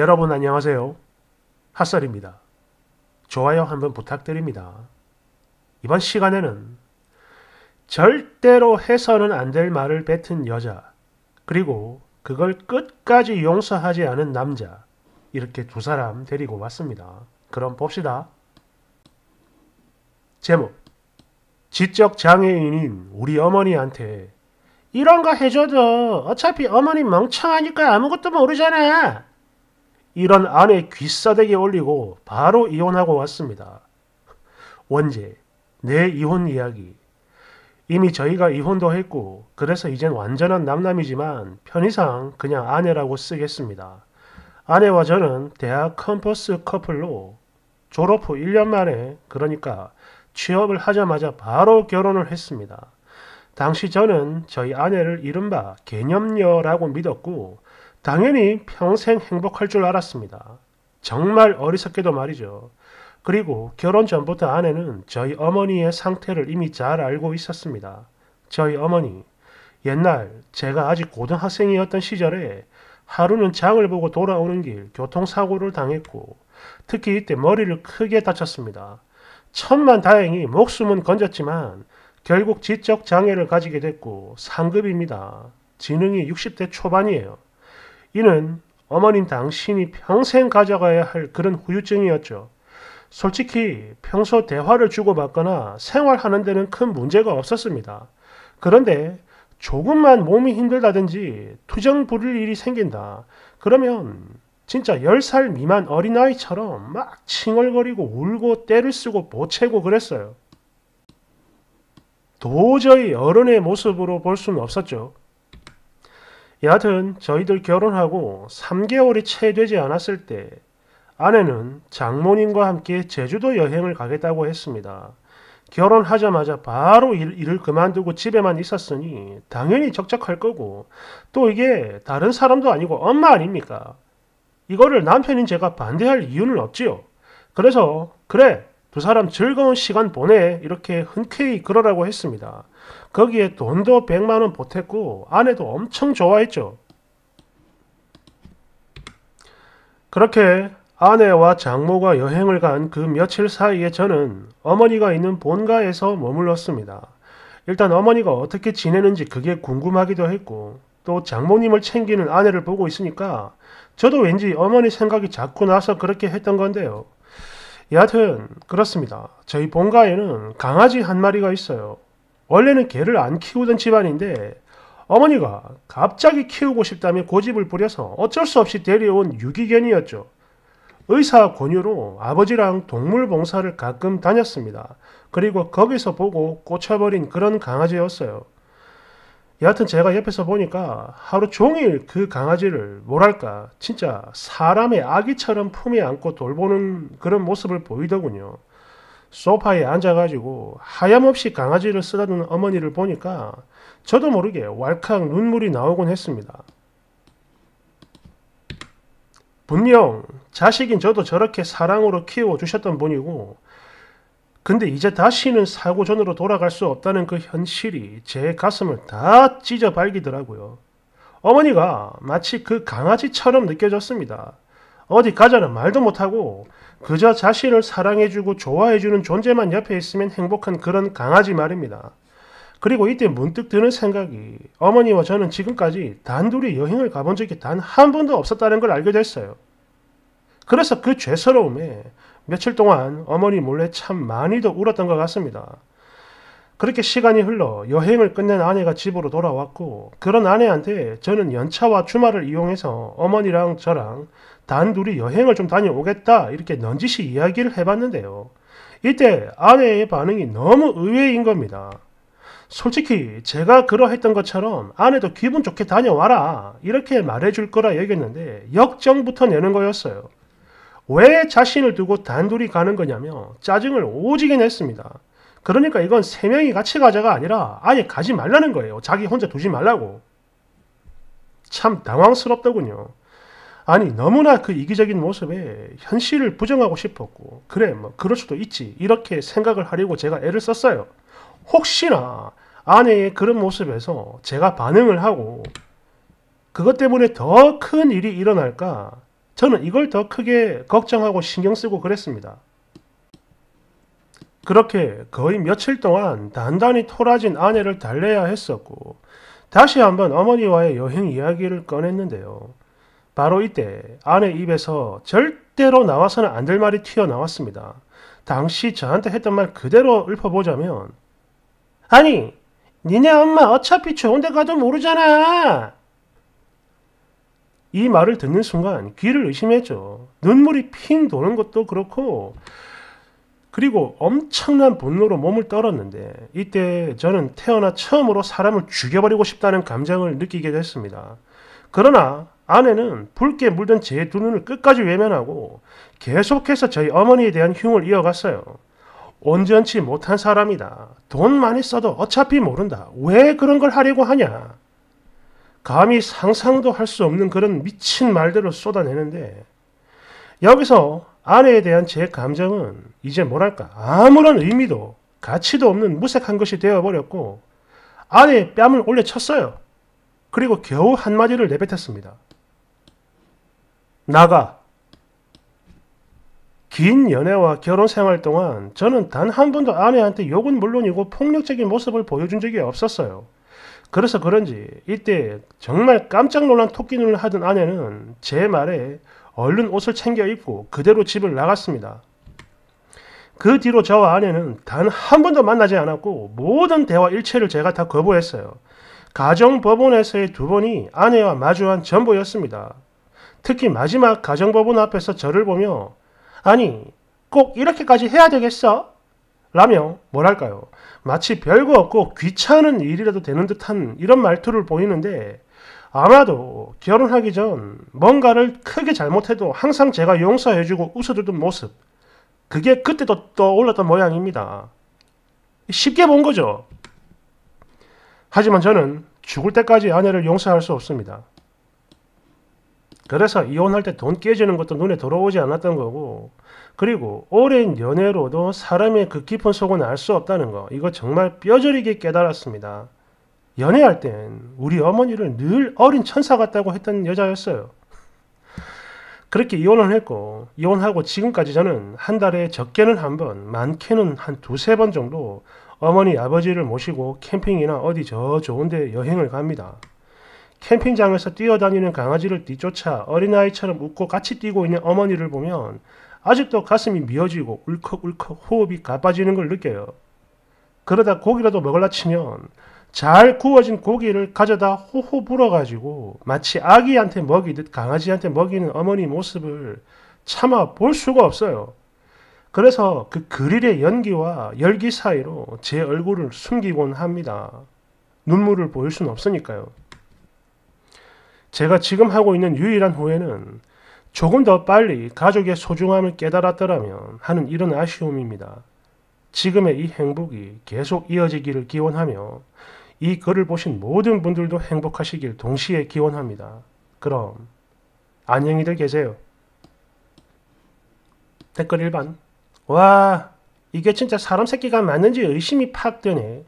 여러분 안녕하세요. 핫설입니다. 좋아요 한번 부탁드립니다. 이번 시간에는 절대로 해서는 안 될 말을 뱉은 여자 그리고 그걸 끝까지 용서하지 않은 남자 이렇게 두 사람 데리고 왔습니다. 그럼 봅시다. 제목 지적장애인인 우리 어머니한테 이런 거 해줘도 어차피 어머니 멍청하니까 아무것도 모르잖아. 이런 아내 귀싸대기에 올리고 바로 이혼하고 왔습니다. 원제, 내 이혼 이야기. 이미 저희가 이혼도 했고 그래서 이젠 완전한 남남이지만 편의상 그냥 아내라고 쓰겠습니다. 아내와 저는 대학 컴퍼스 커플로 졸업 후 1년 만에 그러니까 취업을 하자마자 바로 결혼을 했습니다. 당시 저는 저희 아내를 이른바 개념녀라고 믿었고 당연히 평생 행복할 줄 알았습니다. 정말 어리석게도 말이죠. 그리고 결혼 전부터 아내는 저희 어머니의 상태를 이미 잘 알고 있었습니다. 저희 어머니, 옛날 제가 아직 고등학생이었던 시절에 하루는 장을 보고 돌아오는 길 교통사고를 당했고 특히 이때 머리를 크게 다쳤습니다. 천만 다행히 목숨은 건졌지만 결국 지적 장애를 가지게 됐고 상급입니다. 지능이 60대 초반이에요. 이는 어머님 당신이 평생 가져가야 할 그런 후유증이었죠. 솔직히 평소 대화를 주고받거나 생활하는 데는 큰 문제가 없었습니다. 그런데 조금만 몸이 힘들다든지 투정 부릴 일이 생긴다. 그러면 진짜 10살 미만 어린아이처럼 막 칭얼거리고 울고 때를 쓰고 보채고 그랬어요. 도저히 어른의 모습으로 볼 수는 없었죠. 여하튼 저희들 결혼하고 3개월이 채 되지 않았을 때 아내는 장모님과 함께 제주도 여행을 가겠다고 했습니다. 결혼하자마자 바로 일, 을 그만두고 집에만 있었으니 당연히 적적할 거고 또 이게 다른 사람도 아니고 엄마 아닙니까? 이거를 남편인 제가 반대할 이유는 없지요. 그래서 그래 두 사람 즐거운 시간 보내 이렇게 흔쾌히 그러라고 했습니다. 거기에 돈도 100만원 보탰고 아내도 엄청 좋아했죠. 그렇게 아내와 장모가 여행을 간 그 며칠 사이에 저는 어머니가 있는 본가에서 머물렀습니다. 일단 어머니가 어떻게 지내는지 그게 궁금하기도 했고 또 장모님을 챙기는 아내를 보고 있으니까 저도 왠지 어머니 생각이 자꾸 나서 그렇게 했던 건데요. 여하튼 그렇습니다. 저희 본가에는 강아지 한 마리가 있어요. 원래는 개를 안 키우던 집안인데 어머니가 갑자기 키우고 싶다며 고집을 부려서 어쩔 수 없이 데려온 유기견이었죠. 의사 권유로 아버지랑 동물 봉사를 가끔 다녔습니다. 그리고 거기서 보고 꽂혀버린 그런 강아지였어요. 여하튼 제가 옆에서 보니까 하루 종일 그 강아지를 뭐랄까 진짜 사람의 아기처럼 품에 안고 돌보는 그런 모습을 보이더군요. 소파에 앉아가지고 하염없이 강아지를 쓰다듬는 어머니를 보니까 저도 모르게 왈칵 눈물이 나오곤 했습니다. 분명 자식인 저도 저렇게 사랑으로 키워주셨던 분이고 근데 이제 다시는 사고 전으로 돌아갈 수 없다는 그 현실이 제 가슴을 다 찢어 발기더라고요. 어머니가 마치 그 강아지처럼 느껴졌습니다. 어디 가자는 말도 못하고 그저 자신을 사랑해주고 좋아해주는 존재만 옆에 있으면 행복한 그런 강아지 말입니다. 그리고 이때 문득 드는 생각이 어머니와 저는 지금까지 단둘이 여행을 가본 적이 단 한 번도 없었다는 걸 알게 됐어요. 그래서 그 죄스러움에 며칠 동안 어머니 몰래 참 많이도 울었던 것 같습니다. 그렇게 시간이 흘러 여행을 끝낸 아내가 집으로 돌아왔고 그런 아내한테 저는 연차와 주말을 이용해서 어머니랑 저랑 단둘이 여행을 좀 다녀오겠다 이렇게 넌지시 이야기를 해봤는데요. 이때 아내의 반응이 너무 의외인 겁니다. 솔직히 제가 그러했던 것처럼 아내도 기분 좋게 다녀와라 이렇게 말해줄 거라 여겼는데 역정부터 내는 거였어요. 왜 자신을 두고 단둘이 가는 거냐며 짜증을 오지게 냈습니다. 그러니까 이건 세 명이 같이 가자가 아니라 아예 가지 말라는 거예요. 자기 혼자 두지 말라고. 참 당황스럽더군요. 아니 너무나 그 이기적인 모습에 현실을 부정하고 싶었고 그래 뭐 그럴 수도 있지 이렇게 생각을 하려고 제가 애를 썼어요. 혹시나 아내의 그런 모습에서 제가 반응을 하고 그것 때문에 더 큰 일이 일어날까 저는 이걸 더 크게 걱정하고 신경 쓰고 그랬습니다. 그렇게 거의 며칠 동안 단단히 토라진 아내를 달래야 했었고 다시 한번 어머니와의 여행 이야기를 꺼냈는데요. 바로 이때 아내 입에서 절대로 나와서는 안 될 말이 튀어나왔습니다. 당시 저한테 했던 말 그대로 읊어보자면 아니 니네 엄마 어차피 좋은 데 가도 모르잖아 이 말을 듣는 순간 귀를 의심했죠. 눈물이 핑 도는 것도 그렇고 그리고 엄청난 분노로 몸을 떨었는데 이때 저는 태어나 처음으로 사람을 죽여버리고 싶다는 감정을 느끼게 됐습니다. 그러나 아내는 붉게 물든 제 두 눈을 끝까지 외면하고 계속해서 저희 어머니에 대한 흉을 이어갔어요. 온전치 못한 사람이다. 돈 많이 써도 어차피 모른다. 왜 그런 걸 하려고 하냐? 감히 상상도 할 수 없는 그런 미친 말들을 쏟아내는데 여기서 아내에 대한 제 감정은 이제 뭐랄까 아무런 의미도 가치도 없는 무색한 것이 되어버렸고 아내의 뺨을 올려쳤어요. 그리고 겨우 한마디를 내뱉었습니다. 나가. 긴 연애와 결혼 생활 동안 저는 단 한 번도 아내한테 욕은 물론이고 폭력적인 모습을 보여준 적이 없었어요. 그래서 그런지 이때 정말 깜짝 놀란 토끼 눈을 하던 아내는 제 말에 얼른 옷을 챙겨 입고 그대로 집을 나갔습니다. 그 뒤로 저와 아내는 단 한 번도 만나지 않았고 모든 대화 일체를 제가 다 거부했어요. 가정법원에서의 두 번이 아내와 마주한 전부였습니다. 특히 마지막 가정법원 앞에서 저를 보며 아니 꼭 이렇게까지 해야 되겠어? 라며 뭐랄까요. 마치 별거 없고 귀찮은 일이라도 되는 듯한 이런 말투를 보이는데 아마도 결혼하기 전 뭔가를 크게 잘못해도 항상 제가 용서해주고 웃어주던 모습. 그게 그때도 떠올랐던 모양입니다. 쉽게 본 거죠. 하지만 저는 죽을 때까지 아내를 용서할 수 없습니다. 그래서 이혼할 때 돈 깨지는 것도 눈에 들어오지 않았던 거고, 그리고 오랜 연애로도 사람의 그 깊은 속은 알 수 없다는 거, 이거 정말 뼈저리게 깨달았습니다. 연애할 땐 우리 어머니를 늘 어린 천사 같다고 했던 여자였어요. 그렇게 이혼을 했고, 이혼하고 지금까지 저는 한 달에 적게는 한 번, 많게는 한 두세 번 정도 어머니, 아버지를 모시고 캠핑이나 어디 저 좋은데 여행을 갑니다. 캠핑장에서 뛰어다니는 강아지를 뒤쫓아 어린아이처럼 웃고 같이 뛰고 있는 어머니를 보면 아직도 가슴이 미어지고 울컥울컥 호흡이 가빠지는 걸 느껴요. 그러다 고기라도 먹을라 치면 잘 구워진 고기를 가져다 호호 불어가지고 마치 아기한테 먹이듯 강아지한테 먹이는 어머니 모습을 참아 볼 수가 없어요. 그래서 그 그릴의 연기와 열기 사이로 제 얼굴을 숨기곤 합니다. 눈물을 보일 수는 없으니까요. 제가 지금 하고 있는 유일한 후회는 조금 더 빨리 가족의 소중함을 깨달았더라면 하는 이런 아쉬움입니다. 지금의 이 행복이 계속 이어지기를 기원하며 이 글을 보신 모든 분들도 행복하시길 동시에 기원합니다. 그럼 안녕히들 계세요. 댓글 1번 와 이게 진짜 사람 새끼가 맞는지 의심이 팍 드네.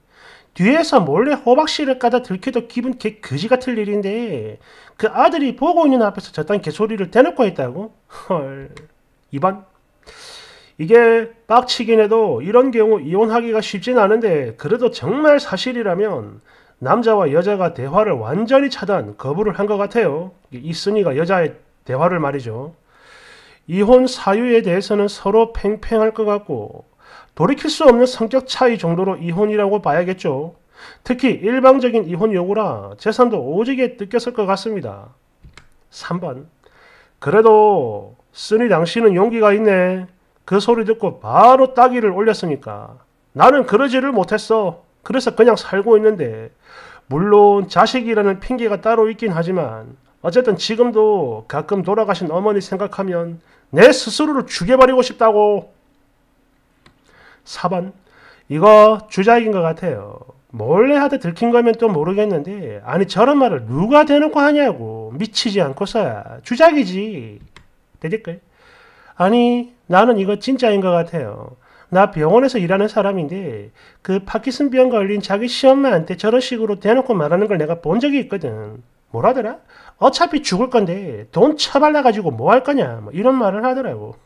뒤에서 몰래 호박씨를 까다 들켜도 기분 개 거지 같을 일인데 그 아들이 보고 있는 앞에서 저딴 개소리를 대놓고 했다고? 헐. 이반 이게 빡치긴 해도 이런 경우 이혼하기가 쉽진 않은데 그래도 정말 사실이라면 남자와 여자가 대화를 완전히 차단, 거부를 한 것 같아요. 이순이가 여자의 대화를 말이죠. 이혼 사유에 대해서는 서로 팽팽할 것 같고 돌이킬 수 없는 성격 차이 정도로 이혼이라고 봐야겠죠. 특히 일방적인 이혼 요구라 재산도 오지게 뜯겼을 것 같습니다. 3번 그래도 쓰니 당신은 용기가 있네. 그 소리 듣고 바로 따기를 올렸으니까. 나는 그러지를 못했어. 그래서 그냥 살고 있는데 물론 자식이라는 핑계가 따로 있긴 하지만 어쨌든 지금도 가끔 돌아가신 어머니 생각하면 내 스스로를 죽여버리고 싶다고 4번 이거 주작인 것 같아요. 몰래 하다 들킨 거면 또 모르겠는데 아니 저런 말을 누가 대놓고 하냐고 미치지 않고서야 주작이지 대댓글 아니 나는 이거 진짜인 것 같아요. 나 병원에서 일하는 사람인데 그 파키슨병 걸린 자기 시엄마한테 저런 식으로 대놓고 말하는 걸 내가 본 적이 있거든. 뭐라더라? 어차피 죽을 건데 돈 처발라가지고 뭐 할 거냐 뭐 이런 말을 하더라고.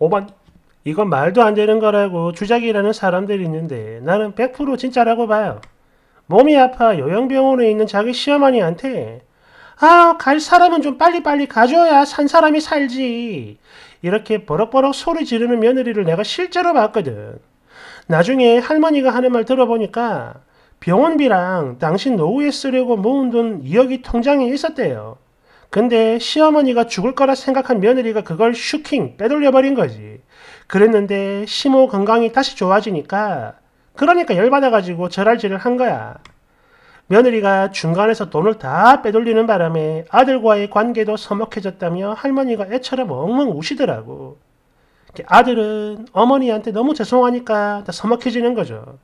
5번 이건 말도 안 되는 거라고 주작이라는 사람들이 있는데 나는 100% 진짜라고 봐요. 몸이 아파 요양병원에 있는 자기 시어머니한테 아, 갈 사람은 좀 빨리빨리 가줘야 산 사람이 살지. 이렇게 버럭버럭 소리 지르는 며느리를 내가 실제로 봤거든. 나중에 할머니가 하는 말 들어보니까 병원비랑 당신 노후에 쓰려고 모은 돈 2억이 통장에 있었대요. 근데 시어머니가 죽을 거라 생각한 며느리가 그걸 슈킹 빼돌려버린 거지. 그랬는데 시모 건강이 다시 좋아지니까 그러니까 열받아가지고 절할질을 한 거야. 며느리가 중간에서 돈을 다 빼돌리는 바람에 아들과의 관계도 서먹해졌다며 할머니가 애처럼 엉엉 우시더라고. 아들은 어머니한테 너무 죄송하니까 다 서먹해지는 거죠.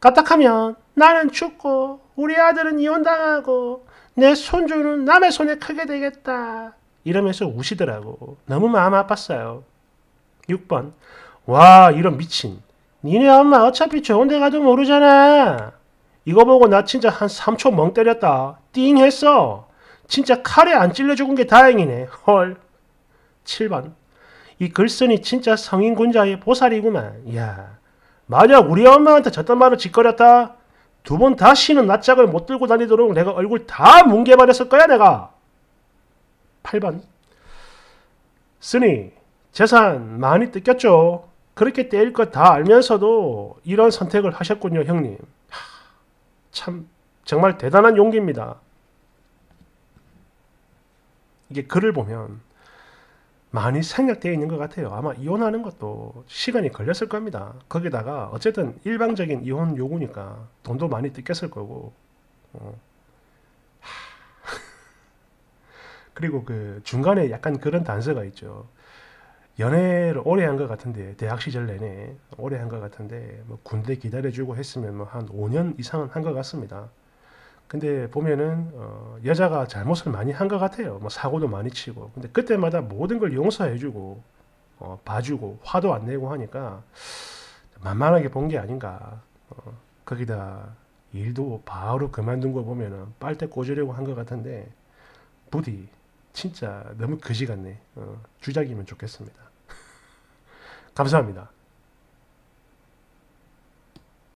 까딱하면 나는 죽고 우리 아들은 이혼당하고 내 손주는 남의 손에 크게 되겠다. 이러면서 우시더라고. 너무 마음 아팠어요. 6번. 와, 이런 미친. 니네 엄마 어차피 좋은 데 가도 모르잖아. 이거 보고 나 진짜 한 3초 멍 때렸다. 띵 했어. 진짜 칼에 안 찔려 죽은 게 다행이네. 헐. 7번. 이 글쓴이 진짜 성인 군자의 보살이구만. 야. 만약 우리 엄마한테 저딴 말을 짓거렸다. 두번 다시는 낯짝을 못 들고 다니도록 내가 얼굴 다 뭉개버렸을 거야 내가. 8번 쓰니 재산 많이 뜯겼죠. 그렇게 때릴 것 다 알면서도 이런 선택을 하셨군요 형님. 참 정말 대단한 용기입니다. 이게 글을 보면 많이 생략되어 있는 것 같아요. 아마 이혼하는 것도 시간이 걸렸을 겁니다. 거기다가 어쨌든 일방적인 이혼 요구니까 돈도 많이 뜯겼을 거고. 어. 그리고 그 중간에 약간 그런 단서가 있죠. 연애를 오래 한 것 같은데 대학 시절 내내 오래 한 것 같은데 뭐 군대 기다려주고 했으면 뭐한 5년 이상은 한 것 같습니다. 근데 보면은 어, 여자가 잘못을 많이 한 것 같아요. 뭐 사고도 많이 치고. 근데 그때마다 모든 걸 용서해주고 어, 봐주고 화도 안 내고 하니까 만만하게 본 게 아닌가. 어, 거기다 일도 바로 그만둔 거 보면은 빨대 꽂으려고 한 것 같은데 부디 진짜 너무 거지 같네. 어, 주작이면 좋겠습니다. 감사합니다.